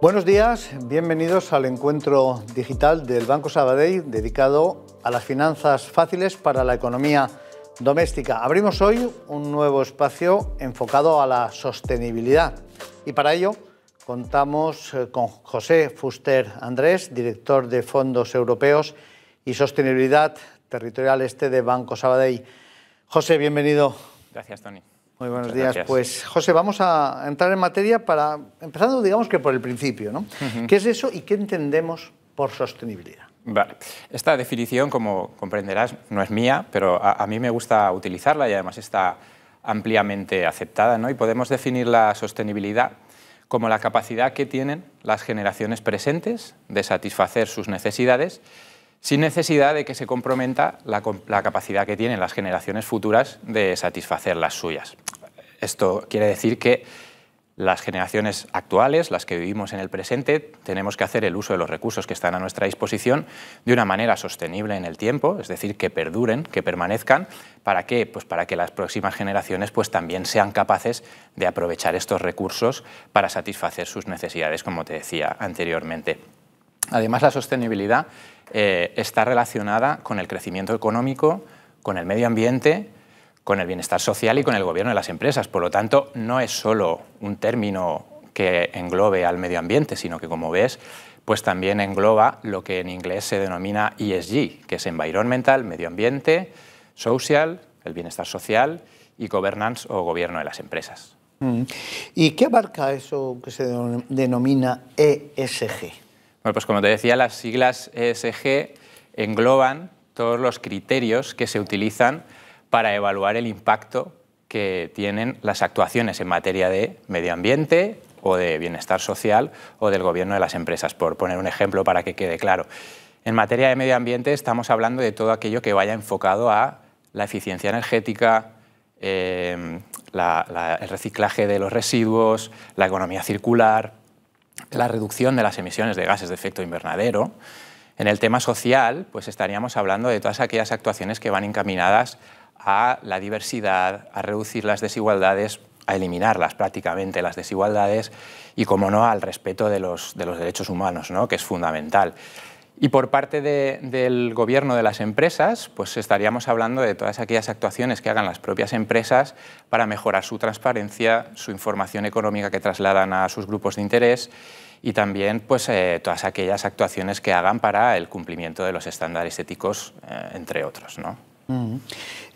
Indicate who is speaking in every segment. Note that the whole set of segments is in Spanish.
Speaker 1: Buenos días, bienvenidos al encuentro digital del Banco Sabadell dedicado a las finanzas fáciles para la economía doméstica. Abrimos hoy un nuevo espacio enfocado a la sostenibilidad y para ello contamos eh, con José Fuster Andrés, director de Fondos Europeos y Sostenibilidad Territorial Este de Banco Sabadell. José, bienvenido. Gracias, Tony. Muy buenos días. Pues José, vamos a entrar en materia para, empezando digamos que por el principio, ¿no? ¿Qué es eso y qué entendemos por sostenibilidad?
Speaker 2: Vale. Esta definición, como comprenderás, no es mía, pero a, mí me gusta utilizarla y además está ampliamente aceptada. ¿no? Y podemos definir la sostenibilidad como la capacidad que tienen las generaciones presentes de satisfacer sus necesidades sin necesidad de que se comprometa la capacidad que tienen las generaciones futuras de satisfacer las suyas. Esto quiere decir que las generaciones actuales, las que vivimos en el presente, tenemos que hacer el uso de los recursos que están a nuestra disposición de una manera sostenible en el tiempo, es decir, que perduren, que permanezcan, ¿para qué? Pues para que las próximas generaciones pues, también sean capaces de aprovechar estos recursos para satisfacer sus necesidades, como te decía anteriormente. Además, la sostenibilidad eh, está relacionada con el crecimiento económico, con el medio ambiente, con el bienestar social y con el gobierno de las empresas. Por lo tanto, no es solo un término que englobe al medio ambiente, sino que, como ves, pues también engloba lo que en inglés se denomina ESG, que es environmental, medio ambiente, social, el bienestar social y governance o gobierno de las empresas.
Speaker 1: Mm. ¿Y qué abarca eso que se denomina ESG?
Speaker 2: pues como te decía, las siglas ESG engloban todos los criterios que se utilizan para evaluar el impacto que tienen las actuaciones en materia de medio ambiente o de bienestar social o del gobierno de las empresas, por poner un ejemplo para que quede claro. En materia de medio ambiente estamos hablando de todo aquello que vaya enfocado a la eficiencia energética, em, el reciclaje de los residuos, la economía circular, la reducción de las emisiones de gases de efecto invernadero. En el tema social, pues estaríamos hablando de todas aquellas actuaciones que van encaminadas a la diversidad, a reducir las desigualdades, a eliminarlas prácticamente, las desigualdades, y como no, al respeto de los, derechos humanos, ¿no? que es fundamental. Y por parte del gobierno de las empresas, pues estaríamos hablando de todas aquellas actuaciones que hagan las propias empresas para mejorar su transparencia, su información económica que trasladan a sus grupos de interés y también pues, eh, todas aquellas actuaciones que hagan para el cumplimiento de los estándares éticos, eh, entre otros. ¿no?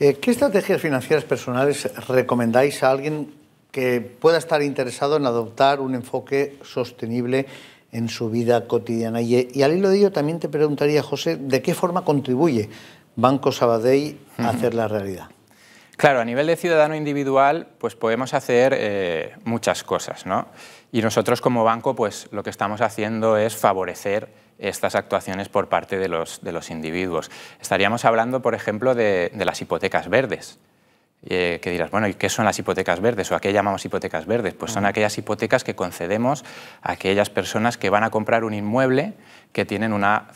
Speaker 1: Eh, ¿Qué estrategias financieras personales recomendáis a alguien que pueda estar interesado en adoptar un enfoque sostenible en su vida cotidiana? Y, al hilo de ello también te preguntaría, José, ¿de qué forma contribuye Banco Sabadell a hacer la realidad?
Speaker 2: Claro, a nivel de ciudadano individual, pues podemos hacer eh, muchas cosas, Y nosotros como banco, pues lo que estamos haciendo es favorecer estas actuaciones por parte de los, individuos. Estaríamos hablando, por ejemplo, de las hipotecas verdes, eh, que dirás, bueno, ¿y qué son las hipotecas verdes o a qué llamamos hipotecas verdes? Pues son aquellas hipotecas que concedemos a aquellas personas que van a comprar un inmueble que tienen una,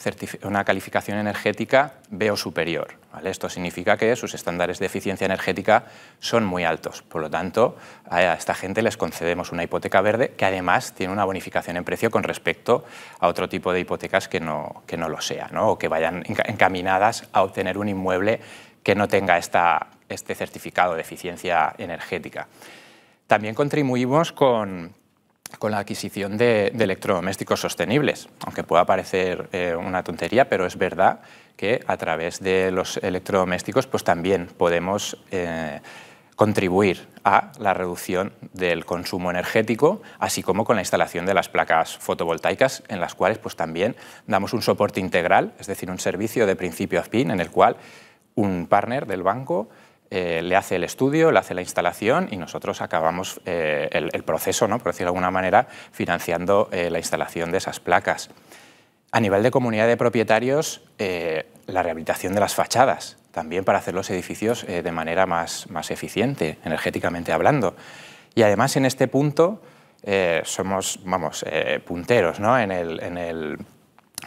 Speaker 2: una calificación energética B o superior. ¿vale? Esto significa que sus estándares de eficiencia energética son muy altos. Por lo tanto, a esta gente les concedemos una hipoteca verde que además tiene una bonificación en precio con respecto a otro tipo de hipotecas que no, que no lo sea o que vayan encaminadas a obtener un inmueble que no tenga esta este certificado de eficiencia energética. También contribuimos con, la adquisición de, electrodomésticos sostenibles, aunque pueda parecer eh, una tontería, pero es verdad que a través de los electrodomésticos pues, también podemos eh, contribuir a la reducción del consumo energético, así como con la instalación de las placas fotovoltaicas, en las cuales pues, también damos un soporte integral, es decir, un servicio de principio a fin, en el cual un partner del banco eh, le hace el estudio, le hace la instalación y nosotros acabamos eh, el, proceso, ¿no? por decirlo de alguna manera, financiando eh, la instalación de esas placas. A nivel de comunidad de propietarios, la rehabilitación de las fachadas, también para hacer los edificios de manera más, más eficiente, energéticamente hablando. Y además en este punto somos vamos, punteros ¿no? en el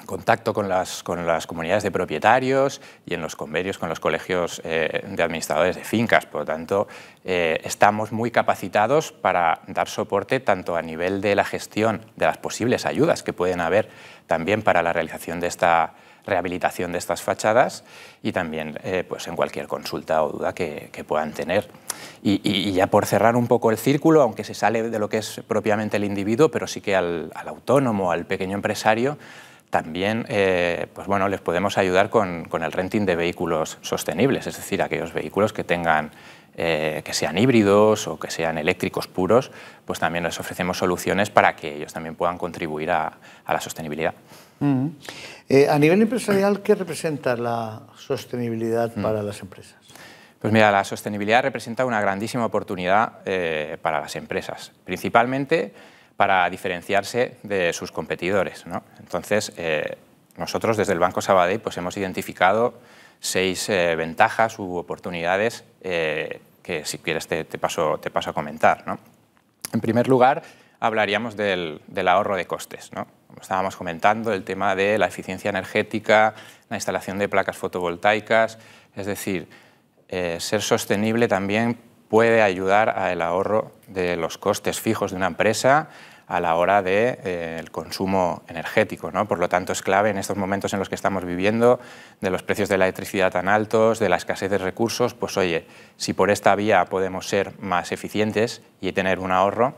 Speaker 2: contacto con las, comunidades de propietarios y en los convenios con los colegios eh, de administradores de fincas. Por lo tanto, eh, estamos muy capacitados para dar soporte tanto a nivel de la gestión de las posibles ayudas que pueden haber también para la realización de esta rehabilitación de estas fachadas y también eh, pues en cualquier consulta o duda que, puedan tener. Y, ya por cerrar un poco el círculo, aunque se sale de lo que es propiamente el individuo, pero sí que al autónomo, al pequeño empresario, también eh, pues bueno, les podemos ayudar con, el renting de vehículos sostenibles, es decir, aquellos vehículos que tengan eh, que sean híbridos o que sean eléctricos puros, pues también les ofrecemos soluciones para que ellos también puedan contribuir a, la sostenibilidad.
Speaker 1: Eh, a nivel empresarial, ¿qué representa la sostenibilidad para las empresas?
Speaker 2: Pues mira, la sostenibilidad representa una grandísima oportunidad para las empresas, principalmente para diferenciarse de sus competidores. Entonces, eh, nosotros desde el Banco Sabadell pues, hemos identificado seis eh, ventajas u oportunidades eh, que si quieres te, paso, te paso a comentar. En primer lugar, hablaríamos del, ahorro de costes. estábamos comentando, el tema de la eficiencia energética, la instalación de placas fotovoltaicas, es decir, ser sostenible también puede ayudar al ahorro de los costes fijos de una empresa a la hora del de, eh, consumo energético. Por lo tanto, es clave en estos momentos en los que estamos viviendo, de los precios de la electricidad tan altos, de la escasez de recursos, pues oye, si por esta vía podemos ser más eficientes y tener un ahorro,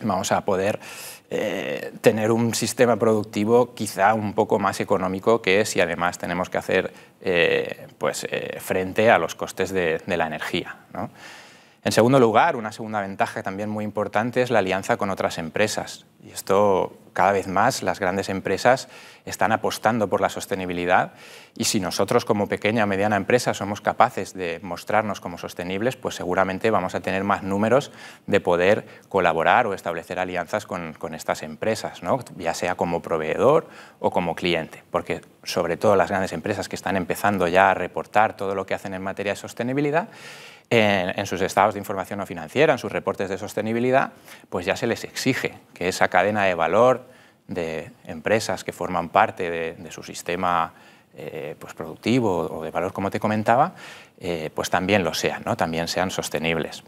Speaker 2: vamos a poder eh, tener un sistema productivo quizá un poco más económico que si además tenemos que hacer eh, pues, frente a los costes de, la energía. En segundo lugar, una segunda ventaja también muy importante es la alianza con otras empresas. Y esto cada vez más las grandes empresas están apostando por la sostenibilidad y si nosotros como pequeña o mediana empresa somos capaces de mostrarnos como sostenibles, pues seguramente vamos a tener más números de poder colaborar o establecer alianzas con, estas empresas, ya sea como proveedor o como cliente, porque sobre todo las grandes empresas que están empezando ya a reportar todo lo que hacen en materia de sostenibilidad en, sus estados de información no financiera, en sus reportes de sostenibilidad, pues ya se les exige que esa cadena de valor de empresas que forman parte de, su sistema eh, pues productivo o de valor, como te comentaba, eh, pues también lo sean, también sean sostenibles.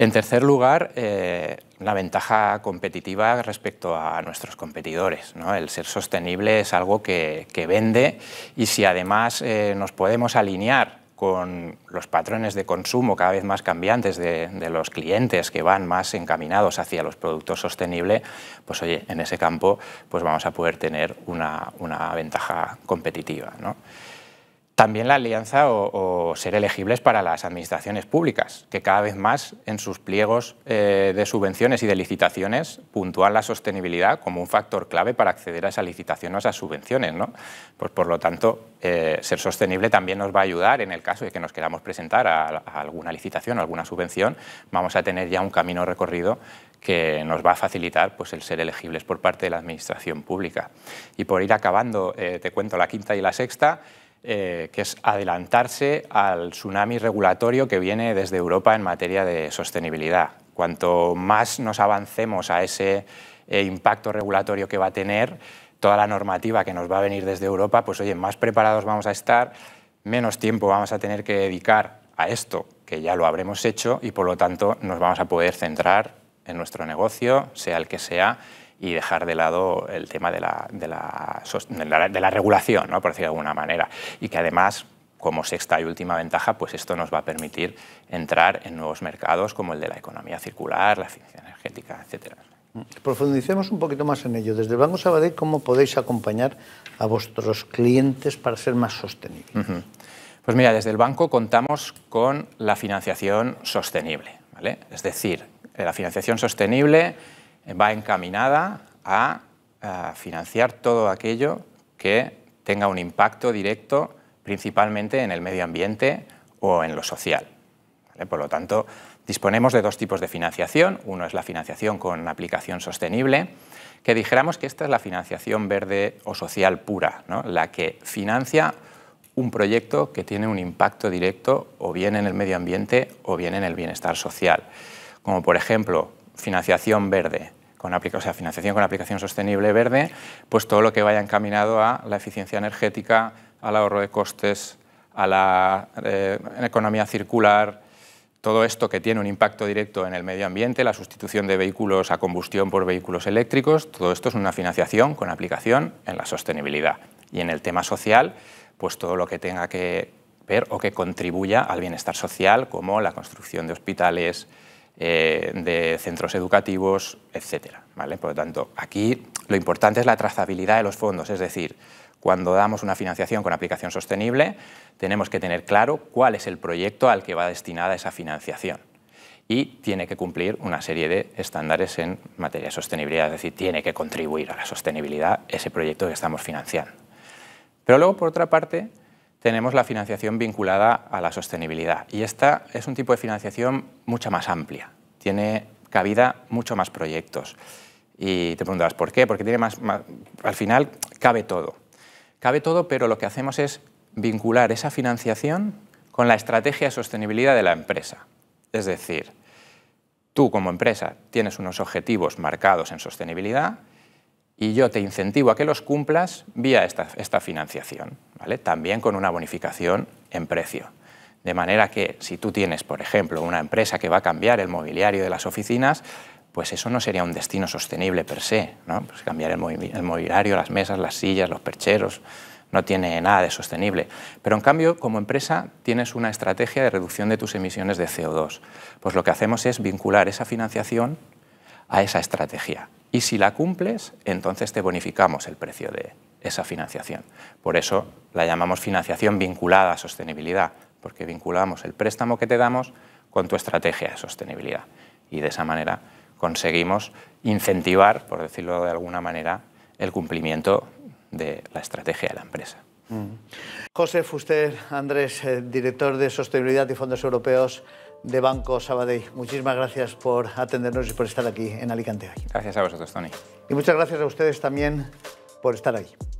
Speaker 2: En tercer lugar, eh, la ventaja competitiva respecto a nuestros competidores. ¿no? El ser sostenible es algo que vende y si además nos podemos alinear con los patrones de consumo cada vez más cambiantes de, los clientes que van más encaminados hacia los productos sostenibles, pues oye, en ese campo pues vamos a poder tener una, ventaja competitiva. También la alianza o, ser elegibles para las administraciones públicas, que cada vez más en sus pliegos eh, de subvenciones y de licitaciones puntúan la sostenibilidad como un factor clave para acceder a esa licitación o a esas subvenciones. Pues, por lo tanto, eh, ser sostenible también nos va a ayudar en el caso de que nos queramos presentar a, alguna licitación, o alguna subvención, vamos a tener ya un camino recorrido que nos va a facilitar pues, el ser elegibles por parte de la administración pública. Y por ir acabando, eh, te cuento la quinta y la sexta, eh, que es adelantarse al tsunami regulatorio que viene desde Europa en materia de sostenibilidad. Cuanto más nos avancemos a ese eh, impacto regulatorio que va a tener, toda la normativa que nos va a venir desde Europa, pues oye, más preparados vamos a estar, menos tiempo vamos a tener que dedicar a esto, que ya lo habremos hecho, y por lo tanto nos vamos a poder centrar en nuestro negocio, sea el que sea, y dejar de lado el tema de la, de la, regulación, ¿no? por decirlo de alguna manera, y que además como sexta y última ventaja, pues esto nos va a permitir entrar en nuevos mercados como el de la economía circular, la eficiencia energética, etc.
Speaker 1: Mm. Profundicemos un poquito más en ello. Desde el Banco Sabadell, ¿cómo podéis acompañar a vuestros clientes para ser más sostenibles?
Speaker 2: Pues mira, desde el banco contamos con la financiación sostenible, ¿vale? Es decir, eh, la financiación sostenible va encaminada a, financiar todo aquello que tenga un impacto directo principalmente en el medio ambiente o en lo social. Por lo tanto, disponemos de dos tipos de financiación. Uno es la financiación con aplicación sostenible, que dijéramos que esta es la financiación verde o social pura, la que financia un proyecto que tiene un impacto directo o bien en el medio ambiente o bien en el bienestar social. Como por ejemplo, financiación verde con o sea, financiación con aplicación sostenible verde, pues todo lo que vaya encaminado a la eficiencia energética, al ahorro de costes, a la eh, economía circular, todo esto que tiene un impacto directo en el medio ambiente, la sustitución de vehículos a combustión por vehículos eléctricos, todo esto es una financiación con aplicación en la sostenibilidad. Y en el tema social, pues todo lo que tenga que ver o que contribuya al bienestar social, como la construcción de hospitales, eh, de centros educativos, etc. ¿vale? Por lo tanto, aquí lo importante es la trazabilidad de los fondos, es decir, cuando damos una financiación con aplicación sostenible, tenemos que tener claro cuál es el proyecto al que va destinada esa financiación y tiene que cumplir una serie de estándares en materia de sostenibilidad, es decir, tiene que contribuir a la sostenibilidad ese proyecto que estamos financiando. Pero luego, por otra parte, tenemos la financiación vinculada a la sostenibilidad. Y esta es un tipo de financiación mucho más amplia, tiene cabida mucho más proyectos. Y te preguntarás, ¿por qué? Porque tiene más, al final cabe todo. Cabe todo, pero lo que hacemos es vincular esa financiación con la estrategia de sostenibilidad de la empresa. Es decir, tú como empresa tienes unos objetivos marcados en sostenibilidad y yo te incentivo a que los cumplas vía esta financiación también con una bonificación en precio. De manera que si tú tienes, por ejemplo, una empresa que va a cambiar el mobiliario de las oficinas, pues eso no sería un destino sostenible per se. Pues cambiar el, mobiliario, las mesas, las sillas, los percheros, no tiene nada de sostenible. Pero en cambio, como empresa, tienes una estrategia de reducción de tus emisiones de CO2. Pues lo que hacemos es vincular esa financiación a esa estrategia. Y si la cumples, entonces te bonificamos el precio de, esa financiación. Por eso la llamamos financiación vinculada a sostenibilidad, porque vinculamos el préstamo que te damos con tu estrategia de sostenibilidad. Y de esa manera conseguimos incentivar, por decirlo de alguna manera, el cumplimiento de la estrategia de la empresa.
Speaker 1: Mm-hmm. José Fuster, Andrés, eh, director de Sostenibilidad y Fondos Europeos de Banco Sabadell. Muchísimas gracias por atendernos y por estar aquí en Alicante
Speaker 2: hoy. Gracias a vosotros, Tony.
Speaker 1: Y muchas gracias a ustedes también por estar ahí.